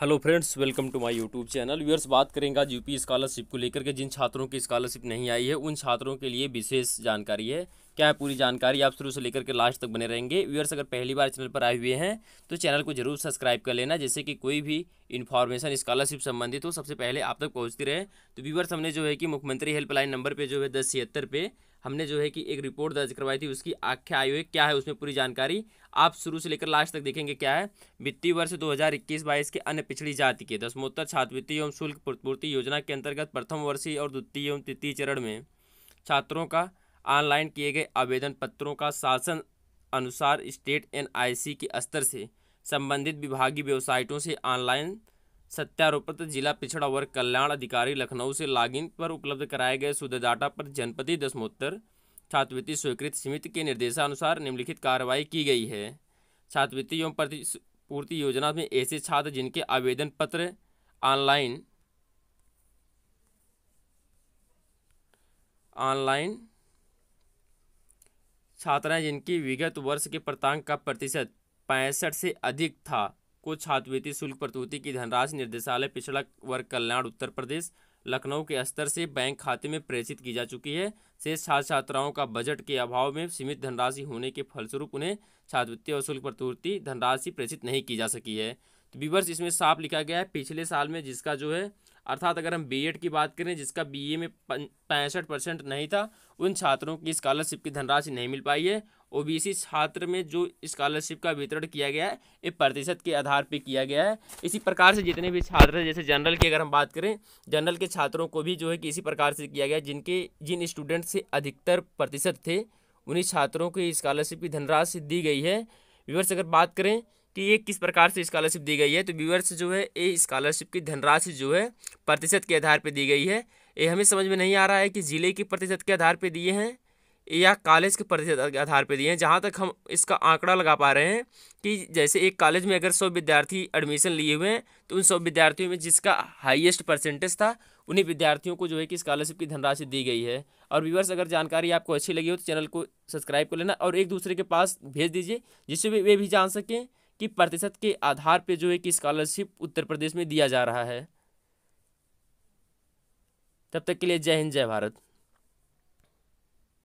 hello friends welcome to my YouTube channel viewers बात करेंगे आज यूपी स्कॉलरशिप को लेकर के जिन छात्रों की स्कॉलरशिप नहीं आई है उन छात्रों के लिए विशेष जानकारी है क्या है पूरी जानकारी आप शुरू से लेकर के लास्ट तक बने रहेंगे व्यूअर्स अगर पहली बार चैनल पर आए हुए हैं तो चैनल को जरूर सब्सक्राइब कर लेना जैसे कि कोई भी इन्फॉर्मेशन स्कॉलरशिप संबंधित हो सबसे पहले आप तक पहुँचती रहे तो व्यूअर्स हमने जो है कि मुख्यमंत्री हेल्पलाइन नंबर पर जो है दस छिहत्तर पे हमने जो है कि एक रिपोर्ट दर्ज करवाई थी उसकी आख्या आयु क्या है उसमें पूरी जानकारी आप शुरू से लेकर लास्ट तक देखेंगे क्या है वित्तीय वर्ष 2021-22 के अन्य पिछड़ी जाति के दसमोत्तर छात्रवृत्ति एवं शुल्क पूर्ति योजना के अंतर्गत प्रथम वर्षीय और द्वितीय एवं तृतीय चरण में छात्रों का ऑनलाइन किए गए आवेदन पत्रों का शासन अनुसार स्टेट सी के स्तर से संबंधित विभागीय वेबसाइटों से ऑनलाइन सत्यारोपित जिला पिछड़ा वर्ग कल्याण अधिकारी लखनऊ से लॉगिन पर उपलब्ध कराए गए शुद्ध डाटा पर जनपति दशमोत्तर छात्रवृत्ति स्वीकृत समिति के निर्देशानुसार निम्नलिखित कार्रवाई की गई है छात्रवृत्ति एवं प्रतिपूर्ति योजना में ऐसे छात्र जिनके आवेदन पत्र ऑनलाइन ऑनलाइन छात्राएं जिनकी विगत वर्ष के प्रतांक का प्रतिशत पैंसठ से अधिक था को छात्रवृत्ति शुल्क प्रतिभूति की धनराशि निर्देशालय पिछड़ा वर्ग कल्याण उत्तर प्रदेश लखनऊ के स्तर से बैंक खाते में प्रेषित की जा चुकी है शेष छात्र छात्राओं का बजट के अभाव में सीमित धनराशि होने के फलस्वरूप उन्हें छात्रवृत्ति और शुल्क प्रतिपूर्ति धनराशि प्रेषित नहीं की जा सकी है तो विवर्ष इसमें साफ लिखा गया है पिछले साल में जिसका जो है अर्थात अगर हम बी की बात करें जिसका बी में पैंसठ परसेंट नहीं था उन छात्रों की स्कॉलरशिप की धनराशि नहीं मिल पाई है ओबीसी छात्र में जो स्कॉलरशिप का वितरण किया गया है ये प्रतिशत के आधार पर किया गया है इसी प्रकार से जितने भी छात्र हैं जैसे जनरल की अगर हम बात करें जनरल के छात्रों को भी जो है कि इसी प्रकार से किया गया जिनके जिन स्टूडेंट से अधिकतर प्रतिशत थे उन्हीं छात्रों को स्कॉलरशिप की धनराशि दी गई है विवर्स अगर बात करें कि ये किस प्रकार से स्कॉलरशिप दी गई है तो व्यूअर्स जो है ये स्कॉलरशिप की धनराशि जो है प्रतिशत के आधार पर दी गई है ये हमें समझ में नहीं आ रहा है कि ज़िले के प्रतिशत के आधार पर दिए हैं या कॉलेज के प्रतिशत के आधार पर दिए हैं जहाँ तक हम इसका आंकड़ा लगा पा रहे हैं कि जैसे एक कॉलेज में अगर सौ विद्यार्थी एडमिशन लिए हुए हैं तो उन सौ विद्यार्थियों में जिसका हाईएस्ट परसेंटेज था उन्हीं विद्यार्थियों को जो है कि स्कॉलरशिप की धनराशि दी गई है और व्यूवर्स अगर जानकारी आपको अच्छी लगी हो तो चैनल को सब्सक्राइब कर लेना और एक दूसरे के पास भेज दीजिए जिससे वे भी जान सकें कि प्रतिशत के आधार पे जो है कि स्कॉलरशिप उत्तर प्रदेश में दिया जा रहा है तब तक के लिए जय हिंद जय भारत